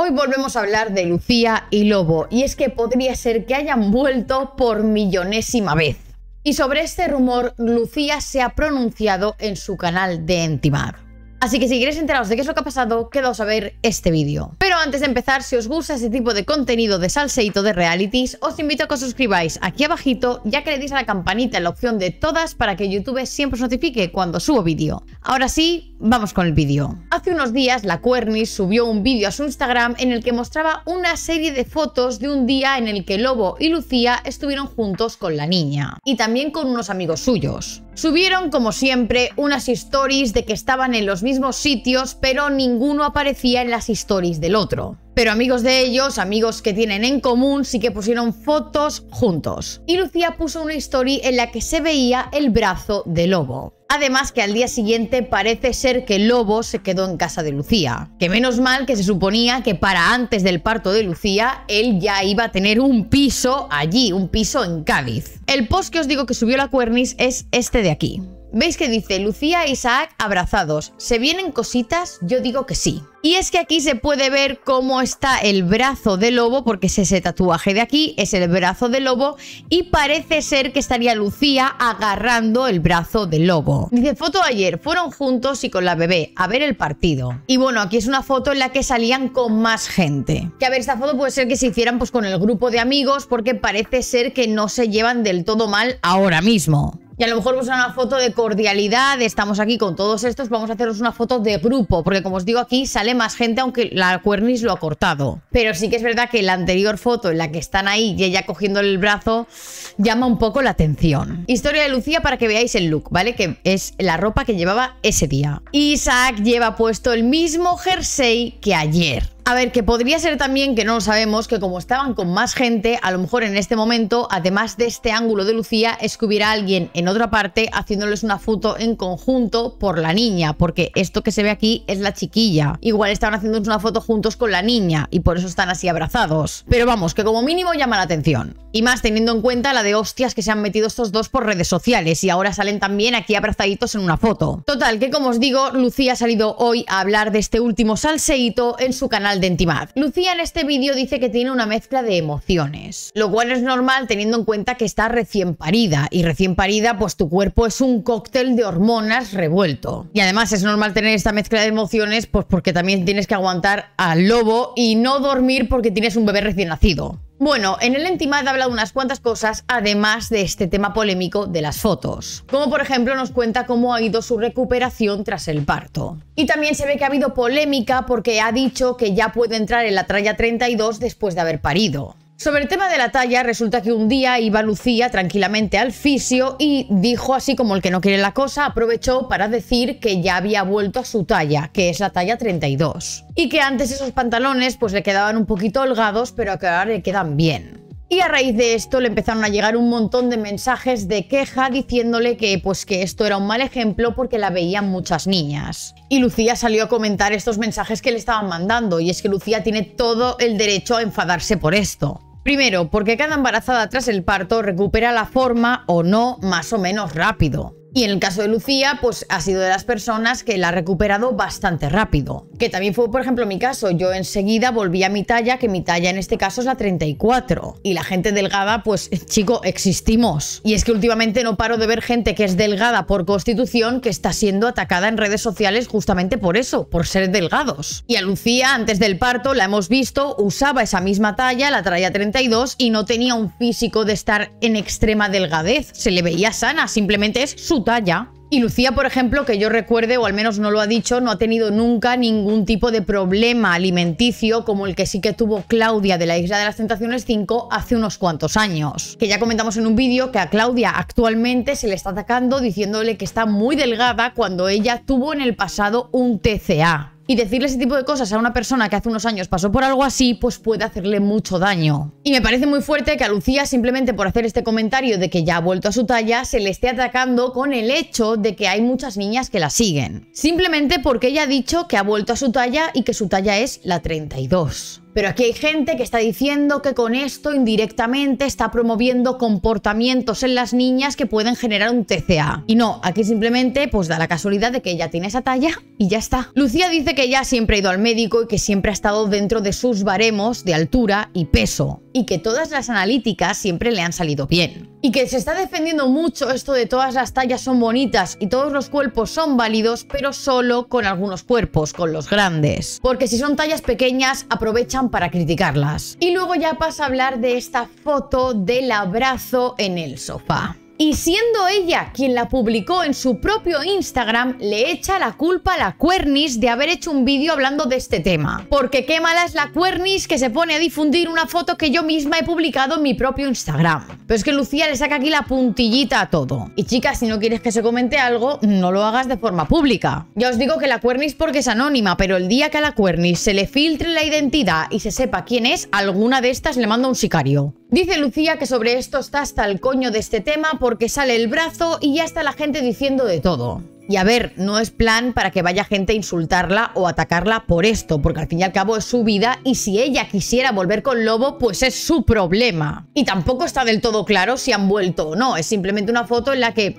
Hoy volvemos a hablar de Lucía y Lobo, y es que podría ser que hayan vuelto por millonésima vez. Y sobre este rumor, Lucía se ha pronunciado en su canal de Entimar. Así que si queréis enteraros de qué es lo que ha pasado, quedaos a ver este vídeo. Pero antes de empezar, si os gusta ese tipo de contenido de salseito de realities, os invito a que os suscribáis aquí abajito, ya que le deis a la campanita en la opción de todas para que YouTube siempre os notifique cuando subo vídeo. Ahora sí, vamos con el vídeo. Hace unos días, la Cuernis subió un vídeo a su Instagram en el que mostraba una serie de fotos de un día en el que Lobo y Lucía estuvieron juntos con la niña, y también con unos amigos suyos. Subieron, como siempre, unas stories de que estaban en los mismos sitios, pero ninguno aparecía en las stories del otro. Pero amigos de ellos, amigos que tienen en común, sí que pusieron fotos juntos. Y Lucía puso una story en la que se veía el brazo de lobo. Además que al día siguiente parece ser que Lobo se quedó en casa de Lucía. Que menos mal que se suponía que para antes del parto de Lucía él ya iba a tener un piso allí, un piso en Cádiz. El post que os digo que subió la Cuernis es este de aquí. ¿Veis que dice Lucía e Isaac abrazados? ¿Se vienen cositas? Yo digo que sí. Y es que aquí se puede ver cómo está el brazo de lobo, porque es ese tatuaje de aquí, es el brazo de lobo, y parece ser que estaría Lucía agarrando el brazo de lobo. Dice, foto ayer, fueron juntos y con la bebé a ver el partido. Y bueno, aquí es una foto en la que salían con más gente. Que a ver, esta foto puede ser que se hicieran pues con el grupo de amigos, porque parece ser que no se llevan del todo mal ahora mismo. Y a lo mejor vamos a una foto de cordialidad, estamos aquí con todos estos, vamos a haceros una foto de grupo, porque como os digo aquí sale más gente aunque la cuernis lo ha cortado. Pero sí que es verdad que la anterior foto en la que están ahí y ella cogiendo el brazo llama un poco la atención. Historia de Lucía para que veáis el look, ¿vale? Que es la ropa que llevaba ese día. Isaac lleva puesto el mismo jersey que ayer. A ver, que podría ser también que no lo sabemos, que como estaban con más gente, a lo mejor en este momento, además de este ángulo de Lucía, es que hubiera alguien en otra parte haciéndoles una foto en conjunto por la niña, porque esto que se ve aquí es la chiquilla. Igual estaban haciéndoles una foto juntos con la niña y por eso están así abrazados. Pero vamos, que como mínimo llama la atención. Y más teniendo en cuenta la de hostias que se han metido estos dos por redes sociales y ahora salen también aquí abrazaditos en una foto. Total, que como os digo, Lucía ha salido hoy a hablar de este último salseíto en su canal de Entimad. Lucía en este vídeo dice que tiene una mezcla de emociones, lo cual es normal teniendo en cuenta que está recién parida y recién parida pues tu cuerpo es un cóctel de hormonas revuelto. Y además es normal tener esta mezcla de emociones pues porque también tienes que aguantar al lobo y no dormir porque tienes un bebé recién nacido. Bueno, en el Entimad ha hablado unas cuantas cosas, además de este tema polémico de las fotos. Como por ejemplo nos cuenta cómo ha ido su recuperación tras el parto. Y también se ve que ha habido polémica porque ha dicho que ya puede entrar en la tralla 32 después de haber parido. Sobre el tema de la talla, resulta que un día iba Lucía tranquilamente al fisio y dijo así como el que no quiere la cosa, aprovechó para decir que ya había vuelto a su talla, que es la talla 32. Y que antes esos pantalones pues le quedaban un poquito holgados, pero que ahora le quedan bien. Y a raíz de esto le empezaron a llegar un montón de mensajes de queja diciéndole que pues que esto era un mal ejemplo porque la veían muchas niñas. Y Lucía salió a comentar estos mensajes que le estaban mandando y es que Lucía tiene todo el derecho a enfadarse por esto. Primero, porque cada embarazada tras el parto recupera la forma o no más o menos rápido. Y en el caso de Lucía, pues ha sido de las personas que la ha recuperado bastante rápido. Que también fue, por ejemplo, mi caso. Yo enseguida volví a mi talla, que mi talla en este caso es la 34. Y la gente delgada, pues chico, existimos. Y es que últimamente no paro de ver gente que es delgada por constitución que está siendo atacada en redes sociales justamente por eso, por ser delgados. Y a Lucía, antes del parto, la hemos visto, usaba esa misma talla, la traía 32 y no tenía un físico de estar en extrema delgadez. Se le veía sana, simplemente es su talla. Y Lucía, por ejemplo, que yo recuerde, o al menos no lo ha dicho, no ha tenido nunca ningún tipo de problema alimenticio como el que sí que tuvo Claudia de la Isla de las Tentaciones 5 hace unos cuantos años. Que ya comentamos en un vídeo que a Claudia actualmente se le está atacando diciéndole que está muy delgada cuando ella tuvo en el pasado un TCA. Y decirle ese tipo de cosas a una persona que hace unos años pasó por algo así, pues puede hacerle mucho daño. Y me parece muy fuerte que a Lucía, simplemente por hacer este comentario de que ya ha vuelto a su talla, se le esté atacando con el hecho de que hay muchas niñas que la siguen. Simplemente porque ella ha dicho que ha vuelto a su talla y que su talla es la 32. Pero aquí hay gente que está diciendo que con esto indirectamente está promoviendo comportamientos en las niñas que pueden generar un TCA. Y no, aquí simplemente pues da la casualidad de que ella tiene esa talla y ya está. Lucía dice que ella siempre ha ido al médico y que siempre ha estado dentro de sus baremos de altura y peso y que todas las analíticas siempre le han salido bien y que se está defendiendo mucho esto de todas las tallas son bonitas y todos los cuerpos son válidos, pero solo con algunos cuerpos, con los grandes. Porque si son tallas pequeñas, aprovechan para criticarlas. Y luego ya pasa a hablar de esta foto del abrazo en el sofá y siendo ella quien la publicó en su propio Instagram, le echa la culpa a la Cuernis de haber hecho un vídeo hablando de este tema. Porque qué mala es la Cuernis que se pone a difundir una foto que yo misma he publicado en mi propio Instagram. Pero es que Lucía le saca aquí la puntillita a todo. Y chicas, si no quieres que se comente algo, no lo hagas de forma pública. Ya os digo que la Cuernis porque es anónima, pero el día que a la Cuernis se le filtre la identidad y se sepa quién es, alguna de estas le manda un sicario. Dice Lucía que sobre esto está hasta el coño de este tema porque sale el brazo y ya está la gente diciendo de todo. Y a ver, no es plan para que vaya gente a insultarla o atacarla por esto, porque al fin y al cabo es su vida y si ella quisiera volver con Lobo, pues es su problema. Y tampoco está del todo claro si han vuelto o no, es simplemente una foto en la que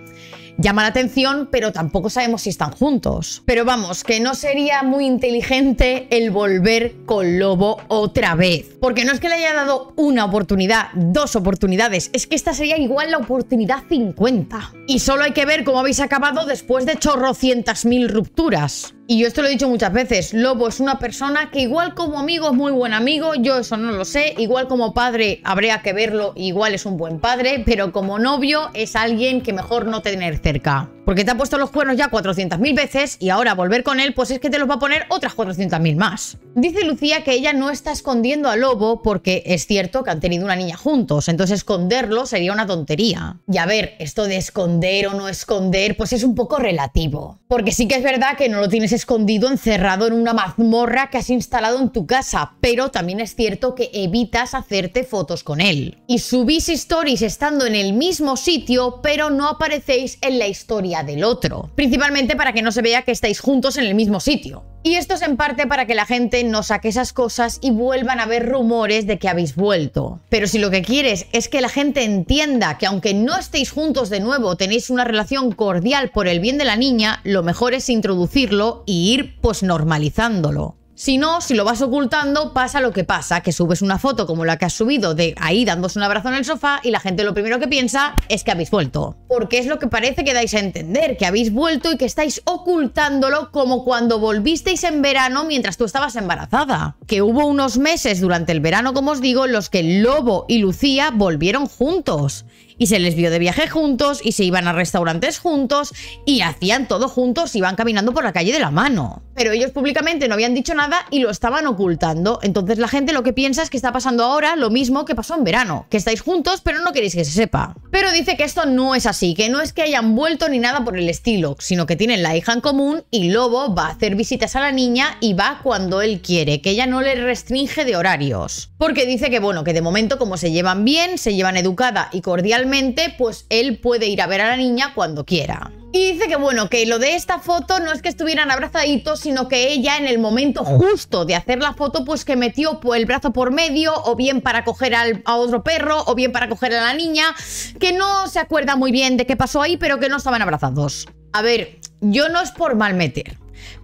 llama la atención, pero tampoco sabemos si están juntos. Pero vamos, que no sería muy inteligente el volver con Lobo otra vez. Porque no es que le haya dado una oportunidad, dos oportunidades, es que esta sería igual la oportunidad 50. Y solo hay que ver cómo habéis acabado después de chorrocientas mil rupturas y yo esto lo he dicho muchas veces, Lobo es una persona que igual como amigo es muy buen amigo, yo eso no lo sé, igual como padre habría que verlo, igual es un buen padre, pero como novio es alguien que mejor no tener cerca. Porque te ha puesto los cuernos ya 400.000 veces y ahora volver con él, pues es que te los va a poner otras 400.000 más. Dice Lucía que ella no está escondiendo al lobo porque es cierto que han tenido una niña juntos, entonces esconderlo sería una tontería. Y a ver, esto de esconder o no esconder, pues es un poco relativo. Porque sí que es verdad que no lo tienes escondido, encerrado en una mazmorra que has instalado en tu casa, pero también es cierto que evitas hacerte fotos con él. Y subís stories estando en el mismo sitio, pero no aparecéis en la historia del otro, principalmente para que no se vea que estáis juntos en el mismo sitio. Y esto es en parte para que la gente no saque esas cosas y vuelvan a ver rumores de que habéis vuelto. Pero si lo que quieres es que la gente entienda que aunque no estéis juntos de nuevo, tenéis una relación cordial por el bien de la niña, lo mejor es introducirlo y ir pues normalizándolo. Si no, si lo vas ocultando, pasa lo que pasa, que subes una foto como la que has subido de ahí dándose un abrazo en el sofá y la gente lo primero que piensa es que habéis vuelto. Porque es lo que parece que dais a entender, que habéis vuelto y que estáis ocultándolo como cuando volvisteis en verano mientras tú estabas embarazada. Que hubo unos meses durante el verano, como os digo, en los que Lobo y Lucía volvieron juntos y se les vio de viaje juntos y se iban a restaurantes juntos y hacían todo juntos, iban caminando por la calle de la mano. Pero ellos públicamente no habían dicho nada y lo estaban ocultando. Entonces la gente lo que piensa es que está pasando ahora lo mismo que pasó en verano, que estáis juntos pero no queréis que se sepa. Pero dice que esto no es así, que no es que hayan vuelto ni nada por el estilo, sino que tienen la hija en común y Lobo va a hacer visitas a la niña y va cuando él quiere, que ella no le restringe de horarios. Porque dice que bueno, que de momento como se llevan bien, se llevan educada y cordialmente, pues él puede ir a ver a la niña cuando quiera. Y dice que bueno, que lo de esta foto no es que estuvieran abrazaditos, sino que ella en el momento justo de hacer la foto, pues que metió el brazo por medio, o bien para coger a otro perro, o bien para coger a la niña, que no se acuerda muy bien de qué pasó ahí, pero que no estaban abrazados. A ver, yo no es por mal meter,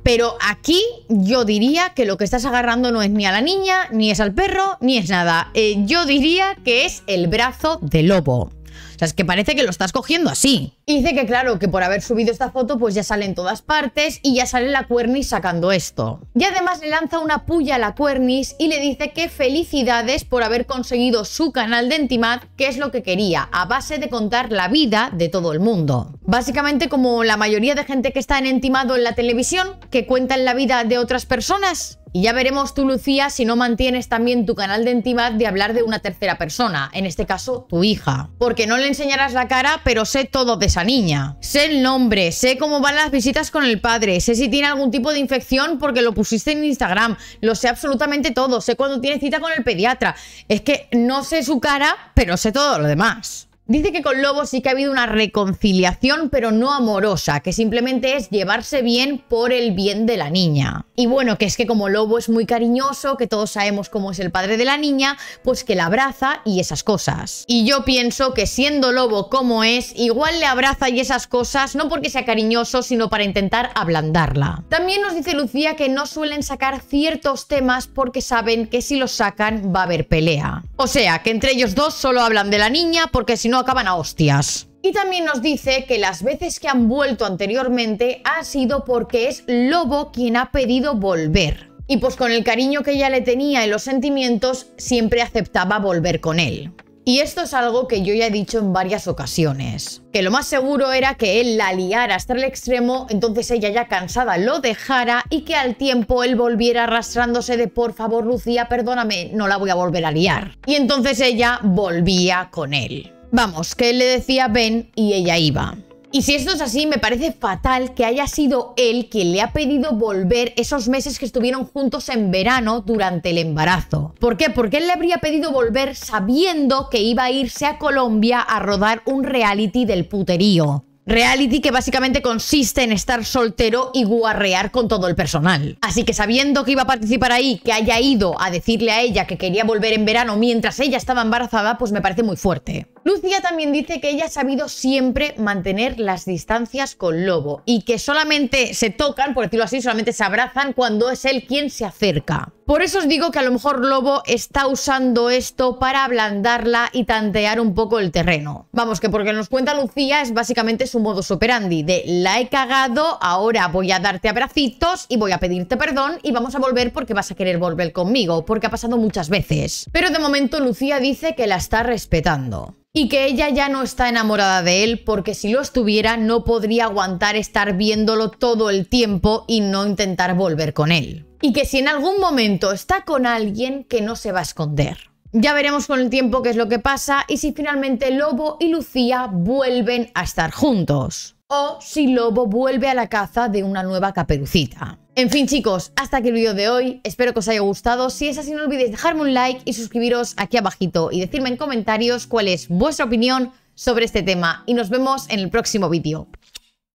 pero aquí yo diría que lo que estás agarrando no es ni a la niña, ni es al perro, ni es nada. Eh, yo diría que es el brazo de lobo. O sea, es que parece que lo estás cogiendo así. Y dice que claro, que por haber subido esta foto pues ya sale en todas partes y ya sale la Cuernis sacando esto. Y además le lanza una puya a la Cuernis y le dice que felicidades por haber conseguido su canal de Entimad, que es lo que quería, a base de contar la vida de todo el mundo. Básicamente como la mayoría de gente que está en Entimado en la televisión, que cuentan la vida de otras personas, y ya veremos tú, Lucía, si no mantienes también tu canal de intimidad de hablar de una tercera persona, en este caso tu hija. Porque no le enseñarás la cara, pero sé todo de esa niña. Sé el nombre, sé cómo van las visitas con el padre, sé si tiene algún tipo de infección porque lo pusiste en Instagram, lo sé absolutamente todo, sé cuándo tiene cita con el pediatra. Es que no sé su cara, pero sé todo lo demás. Dice que con Lobo sí que ha habido una reconciliación, pero no amorosa, que simplemente es llevarse bien por el bien de la niña. Y bueno, que es que como Lobo es muy cariñoso, que todos sabemos cómo es el padre de la niña, pues que la abraza y esas cosas. Y yo pienso que siendo Lobo como es, igual le abraza y esas cosas, no porque sea cariñoso, sino para intentar ablandarla. También nos dice Lucía que no suelen sacar ciertos temas porque saben que si los sacan va a haber pelea. O sea, que entre ellos dos solo hablan de la niña porque si no acaban a hostias. Y también nos dice que las veces que han vuelto anteriormente ha sido porque es Lobo quien ha pedido volver. Y pues con el cariño que ella le tenía y los sentimientos, siempre aceptaba volver con él. Y esto es algo que yo ya he dicho en varias ocasiones, que lo más seguro era que él la liara hasta el extremo, entonces ella ya cansada lo dejara y que al tiempo él volviera arrastrándose de por favor Lucía, perdóname, no la voy a volver a liar. Y entonces ella volvía con él. Vamos, que él le decía ven y ella iba. Y si esto es así, me parece fatal que haya sido él quien le ha pedido volver esos meses que estuvieron juntos en verano durante el embarazo. ¿Por qué? Porque él le habría pedido volver sabiendo que iba a irse a Colombia a rodar un reality del puterío. Reality que básicamente consiste en estar soltero y guarrear con todo el personal. Así que sabiendo que iba a participar ahí, que haya ido a decirle a ella que quería volver en verano mientras ella estaba embarazada, pues me parece muy fuerte. Lucía también dice que ella ha sabido siempre mantener las distancias con Lobo y que solamente se tocan, por decirlo así, solamente se abrazan cuando es él quien se acerca. Por eso os digo que a lo mejor Lobo está usando esto para ablandarla y tantear un poco el terreno. Vamos, que porque nos cuenta Lucía es básicamente su modus operandi de la he cagado, ahora voy a darte abracitos y voy a pedirte perdón y vamos a volver porque vas a querer volver conmigo, porque ha pasado muchas veces. Pero de momento Lucía dice que la está respetando y que ella ya no está enamorada de él porque si lo estuviera no podría aguantar estar viéndolo todo el tiempo y no intentar volver con él y que si en algún momento está con alguien que no se va a esconder. Ya veremos con el tiempo qué es lo que pasa y si finalmente Lobo y Lucía vuelven a estar juntos. O si Lobo vuelve a la caza de una nueva caperucita. En fin chicos, hasta aquí el vídeo de hoy, espero que os haya gustado, si es así no olvidéis dejarme un like y suscribiros aquí abajito y decirme en comentarios cuál es vuestra opinión sobre este tema y nos vemos en el próximo vídeo.